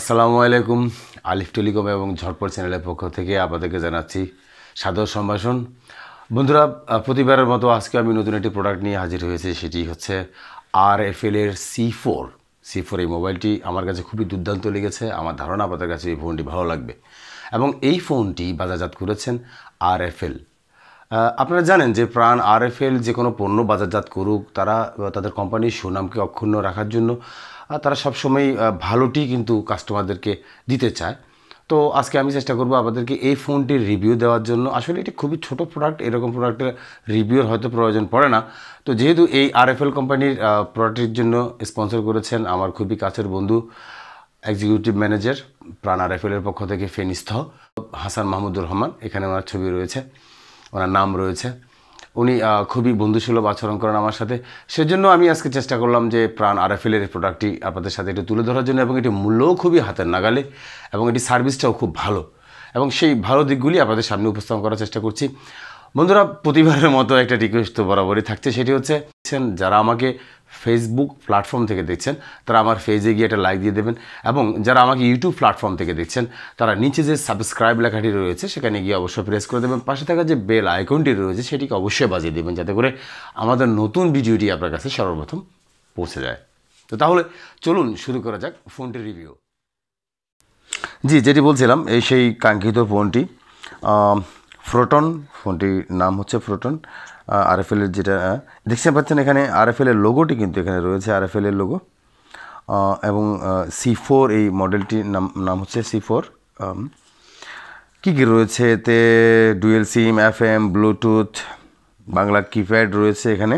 আসসালামু আলাইকুম আলিফ টেলিকম এবং ঝটপট চ্যানেলের পক্ষ থেকে আপনাদেরকে জানাচ্ছি সাদর সম্ভাষণ বন্ধুরা প্রতিবারের মতো আজকে আমি নতুন একটি প্রোডাক্ট নিয়ে হাজির হয়েছি সেটি হচ্ছে আর এফ এল এর সি ফোর সি ফোর এই মোবাইলটি আমার কাছে খুবই দুর্দান্ত লেগেছে আমার ধারণা আপনাদের কাছে এই ফোনটি ভালো লাগবে এবং এই ফোনটি বাজারজাত করেছেন আর এফ এল আপনারা জানেন যে প্রাণ আরএফএল যে কোনো পণ্য বাজারজাত করুক তারা তাদের কোম্পানির সুনামকে অক্ষুণ্ণ রাখার জন্য তারা সবসময় ভালোটি কিন্তু কাস্টমারদেরকে দিতে চায় তো আজকে আমি চেষ্টা করব আপনাদেরকে এই ফোনটির রিভিউ দেওয়ার জন্য আসলে এটি খুবই ছোট প্রোডাক্ট এরকম প্রোডাক্টের রিভিউর হয়তো প্রয়োজন পড়ে না তো যেহেতু এই আরএফএল কোম্পানির প্রোডাক্টের জন্য স্পন্সর করেছেন আমার খুবই কাছের বন্ধু এক্সিকিউটিভ ম্যানেজার প্রাণ আরএফএলের পক্ষ থেকে ফেনিস্থ হাসান মাহমুদুর রহমান এখানে ওনার ছবি রয়েছে ওনার নাম রয়েছে উনি খুবই বন্ধুসুলভ আচরণ করেন আমার সাথে সেজন্য আমি আজকে চেষ্টা করলাম যে প্রাণ আরএফএলের প্রোডাক্টটি আপনাদের সাথে একটু তুলে ধরার জন্য এবং এটি মূল্যও খুবই হাতের নাগালে এবং এটি সার্ভিসটাও খুব ভালো এবং সেই ভালো দিকগুলি আপনাদের সামনে উপস্থাপন করার চেষ্টা করছি বন্ধুরা প্রতিবারের মতো একটা রিকোয়েস্ট তো বরাবরই থাকছে সেটি হচ্ছে যারা আমাকে ফেসবুক প্ল্যাটফর্ম থেকে দেখছেন তারা আমার ফেজে গিয়ে একটা লাইক দিয়ে দেবেন এবং যারা আমাকে ইউটিউব প্ল্যাটফর্ম থেকে দেখছেন তারা নিচে যে সাবস্ক্রাইব লেখাটি রয়েছে সেখানে গিয়ে অবশ্যই প্রেস করে দেবেন পাশে থাকা যে বেল আইকনটি রয়েছে সেটিকে অবশ্যই বাজিয়ে দেবেন যাতে করে আমাদের নতুন ভিডিওটি আপনার কাছে সর্বপ্রথম পৌঁছে যায় তো তাহলে চলুন শুরু করা যাক ফোনটি রিভিউ জি যেটি বলছিলাম এই সেই কাঙ্ক্ষিত ফোনটি ফ্রোটন ফোনটির নাম হচ্ছে ফ্রোটন আরএফএলের যেটা দেখতে পাচ্ছেন এখানে আরএফএলের লোগোটি কিন্তু এখানে রয়েছে আরএফএলের লোগো এবং সি ফোর এই মডেলটির নাম নাম হচ্ছে সি ফোর কী কী রয়েছে এতে dual sim F M Bluetooth Bangla keypad রয়েছে এখানে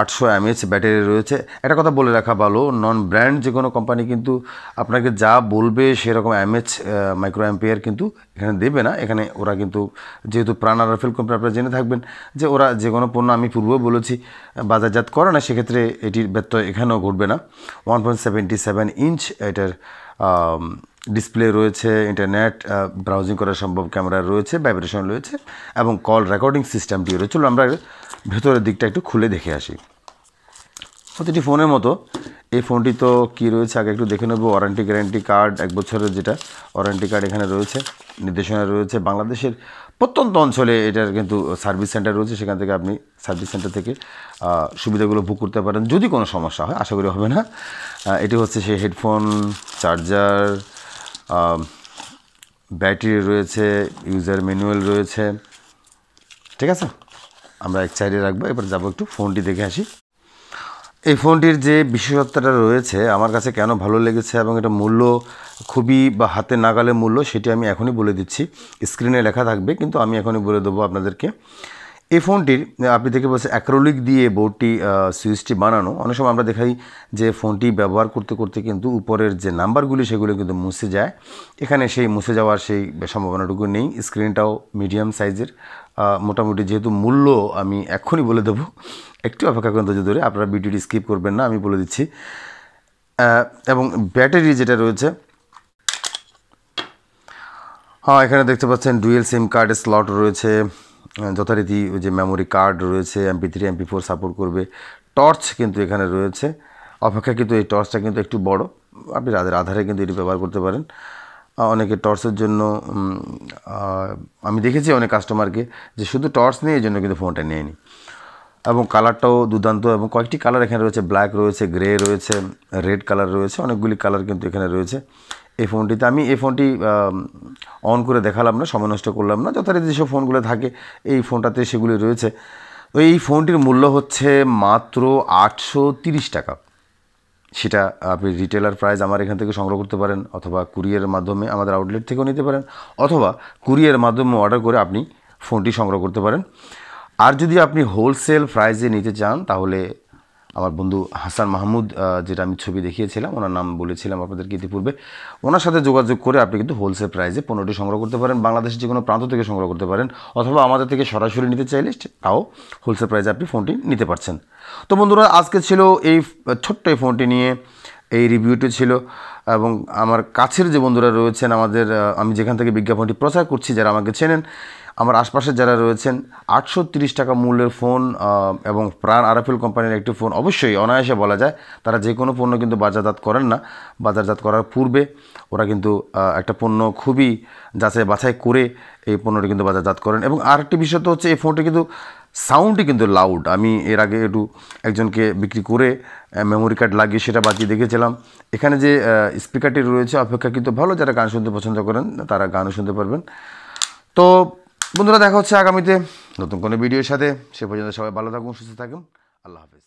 আটশো এমএচ ব্যাটারি রয়েছে একটা কথা বলে রাখা ভালো নন ব্র্যান্ড যে কোনো কোম্পানি কিন্তু আপনাকে যা বলবে সেরকম এমএচ মাইক্রো অ্যাম্পিয়ার কিন্তু এখানে দেবে না এখানে ওরা কিন্তু যেহেতু প্রাণ আর রাফেল কোম্পানি আপনারা জেনে থাকবেন যে ওরা যে কোনো পণ্য আমি পূর্বেও বলেছি বাজারজাত করে না সেক্ষেত্রে এটির ব্যত্যয় এখানেও ঘটবে না one point seventy seven inch এটার ডিসপ্লে রয়েছে ইন্টারনেট ব্রাউজিং করা সম্ভব ক্যামেরা রয়েছে ভাইব্রেশন রয়েছে এবং কল রেকর্ডিং সিস্টেমটি রয়েছে আমরা ভেতরের দিকটা একটু খুলে দেখে আসি প্রতিটি ফোনের মতো এই ফোনটি তো কী রয়েছে আগে একটু দেখে নেব ওয়ারেন্টি গ্যারেন্টি কার্ড এক বছরের যেটা ওয়ারেন্টি কার্ড এখানে রয়েছে নির্দেশনা রয়েছে বাংলাদেশের প্রত্যন্ত অঞ্চলে এটার কিন্তু সার্ভিস সেন্টার রয়েছে সেখান থেকে আপনি সার্ভিস সেন্টার থেকে সুবিধাগুলো বুক করতে পারেন যদি কোনো সমস্যা হয় আশা করি হবে না এটি হচ্ছে সেই হেডফোন চার্জার ব্যাটারি রয়েছে ইউজার ম্যানুয়াল রয়েছে ঠিক আছে আমরা এক সাইডে রাখবো এবার যাবো একটু ফোনটি দেখে আসি এই ফোনটির যে বিশেষত্বটা রয়েছে আমার কাছে কেন ভালো লেগেছে এবং এটা মূল্য খুবই বা হাতে নাগালে মূল্য সেটি আমি এখনই বলে দিচ্ছি স্ক্রিনে লেখা থাকবে কিন্তু আমি এখনই বলে দেবো আপনাদেরকে এই ফোনটির আপনি দেখে বলছেন অ্যাক্রোলিক দিয়ে বোর্ডটি সুইচটি বানানো অনেক সময় আমরা দেখাই যে ফোনটি ব্যবহার করতে করতে কিন্তু উপরের যে নাম্বারগুলি সেগুলো কিন্তু মুছে যায় এখানে সেই মুছে যাওয়ার সেই সম্ভাবনাটুকু নেই স্ক্রিনটাও মিডিয়াম সাইজের মোটামুটি যেহেতু মূল্য আমি এক্ষুনি বলে দেবো একটু অপেক্ষা করুন ধৈর্য ধরে আপনারা ভিডিওটি স্কিপ করবেন না আমি বলে দিচ্ছি এবং ব্যাটারি যেটা রয়েছে হ্যাঁ এখানে দেখতে পাচ্ছেন ডুয়েল সিম কার্ডের স্লট রয়েছে যথারীতি যে মেমোরি কার্ড রয়েছে MP three MP four support করবে টর্চ কিন্তু এখানে রয়েছে অপেক্ষা কিন্তু এই টর্চটা কিন্তু একটু বড় আপনি রাতের আধারে কিন্তু এটি ব্যবহার করতে পারেন অনেকে টর্চের জন্য আমি দেখেছি অনেক কাস্টমারকে যে শুধু টর্চ নিয়ে এই জন্য কিন্তু ফোনটা নেয়নি এবং কালারটাও দুর্দান্ত এবং কয়েকটি কালার এখানে রয়েছে ব্ল্যাক রয়েছে গ্রে রয়েছে রেড কালার রয়েছে অনেকগুলি কালার কিন্তু এখানে রয়েছে এই ফোনটিতে আমি এই ফোনটি অন করে দেখালাম না সময় নষ্ট করলাম না যথারীতি যেসব ফোনগুলো থাকে এই ফোনটাতে সেগুলি রয়েছে তো এই ফোনটির মূল্য হচ্ছে মাত্র আটশো টাকা সেটা আপনি রিটেলার প্রাইস আমার এখান থেকে সংগ্রহ করতে পারেন অথবা কুরিয়ারের মাধ্যমে আমাদের আউটলেট থেকেও নিতে পারেন অথবা কুরিয়ারের মাধ্যমে অর্ডার করে আপনি ফোনটি সংগ্রহ করতে পারেন আর যদি আপনি হোলসেল প্রাইসে নিতে চান তাহলে আমার বন্ধু হাসান মাহমুদ যেটা আমি ছবি দেখিয়েছিলাম ওনার নাম বলেছিলাম আপনাদেরকে ইতিপূর্বে ওনার সাথে যোগাযোগ করে আপনি কিন্তু হোলসেল প্রাইসে পণ্যটি সংগ্রহ করতে পারেন বাংলাদেশের যে কোনো প্রান্ত থেকে সংগ্রহ করতে পারেন অথবা আমাদের থেকে সরাসরি নিতে চাইলে তাও হোলসেল প্রাইসে আপনি ফোনটি নিতে পারছেন তো বন্ধুরা আজকে ছিল এই ছোট্ট এই ফোনটি নিয়ে এই রিভিউটি ছিল এবং আমার কাছের যে বন্ধুরা রয়েছেন আমাদের আমি যেখান থেকে বিজ্ঞাপনটি প্রচার করছি যারা আমাকে চেনেন আমার আশপাশে যারা রয়েছেন আটশো টাকা মূল্যের ফোন এবং প্রাণ আরাফিল কোম্পানির একটি ফোন অবশ্যই অনায়াসে বলা যায় তারা যে কোনো পণ্য কিন্তু বাজারজাত করেন না বাজারজাত করার পূর্বে ওরা কিন্তু একটা পণ্য খুবই যাচাই বাছাই করে এই পণ্যটি কিন্তু বাজারজাত করেন এবং আরেকটি বিষয় তো হচ্ছে এই ফোনটি কিন্তু সাউন্ডই কিন্তু লাউড আমি এর আগে একটু একজনকে বিক্রি করে মেমোরি কার্ড লাগিয়ে সেটা বাজিয়ে দেখেছিলাম এখানে যে স্পিকারটি রয়েছে অপেক্ষা কিন্তু ভালো যারা গান শুনতে পছন্দ করেন তারা গানও শুনতে পারবেন তো বন্ধুরা দেখা হচ্ছে আগামীতে নতুন কোনো ভিডিওর সাথে সে পর্যন্ত সবাই ভালো থাকুন সুস্থ থাকুন আল্লাহ হাফিজ